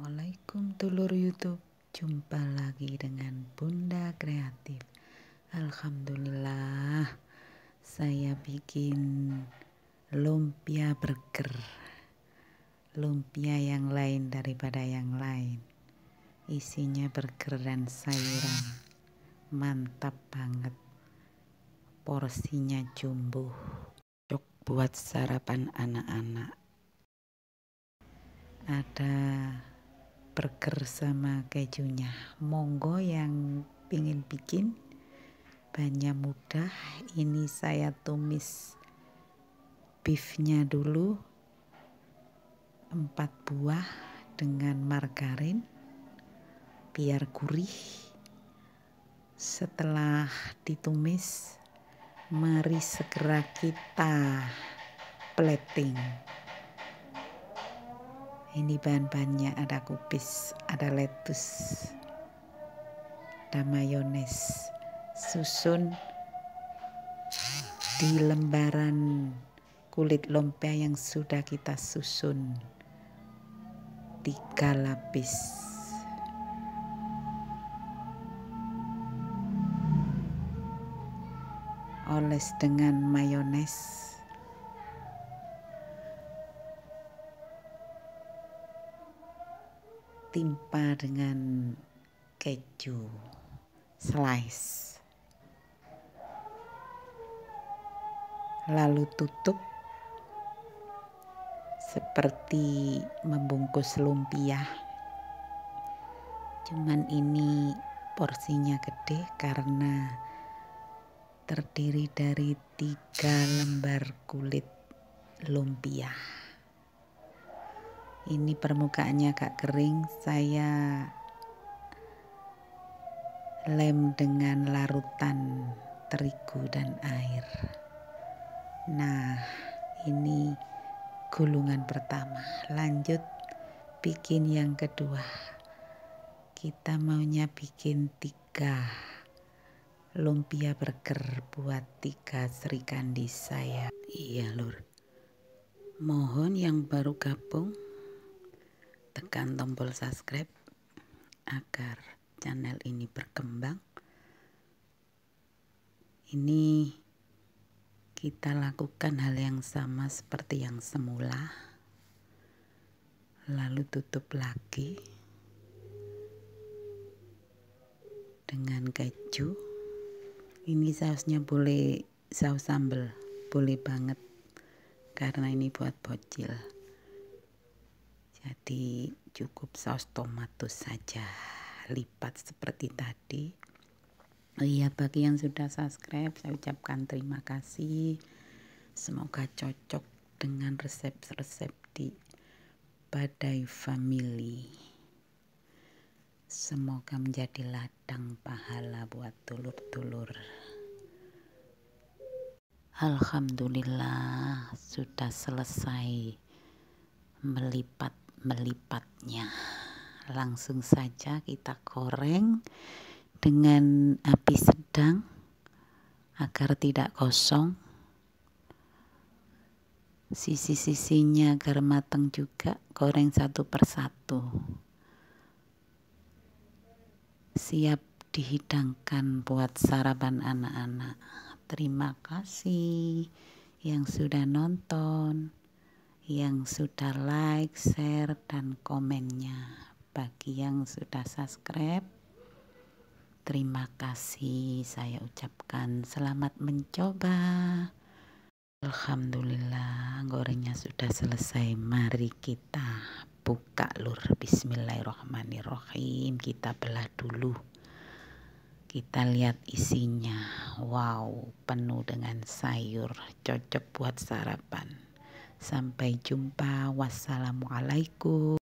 Assalamualaikum dulur YouTube. Jumpa lagi dengan Bunda Kreatif. Alhamdulillah saya bikin lumpia burger. Lumpia yang lain daripada yang lain. Isinya burger dan sayuran. Mantap banget. Porsinya jumbo. Cocok buat sarapan anak-anak. Ada burger sama kejunya monggo yang pingin bikin banyak mudah ini saya tumis beefnya dulu empat buah dengan margarin biar gurih setelah ditumis mari segera kita plating ini bahan-bahannya ada kubis, ada lettuce, ada mayones. Susun di lembaran kulit lumpia yang sudah kita susun tiga lapis. Oles dengan mayones. timpa dengan keju slice. Lalu tutup seperti membungkus lumpia. Cuman ini porsinya gede karena terdiri dari tiga lembar kulit lumpia ini permukaannya agak kering saya lem dengan larutan terigu dan air nah ini gulungan pertama lanjut bikin yang kedua kita maunya bikin tiga lumpia burger buat tiga serikandi saya iya lur mohon yang baru gabung tekan tombol subscribe agar channel ini berkembang ini kita lakukan hal yang sama seperti yang semula lalu tutup lagi dengan keju ini sausnya boleh saus sambal boleh banget karena ini buat bocil jadi cukup saus tomato saja lipat seperti tadi. Oh iya bagi yang sudah subscribe saya ucapkan terima kasih. Semoga cocok dengan resep-resep di Badai Family. Semoga menjadi ladang pahala buat dulur-dulur. Alhamdulillah sudah selesai melipat melipatnya langsung saja kita goreng dengan api sedang agar tidak kosong sisi-sisinya agar matang juga goreng satu persatu siap dihidangkan buat sarapan anak-anak terima kasih yang sudah nonton yang sudah like, share, dan komennya. Bagi yang sudah subscribe, terima kasih. Saya ucapkan selamat mencoba. Alhamdulillah, gorengnya sudah selesai. Mari kita buka lur. Bismillahirrahmanirrahim. Kita belah dulu. Kita lihat isinya. Wow, penuh dengan sayur, cocok buat sarapan. Sampai jumpa. Wassalamualaikum.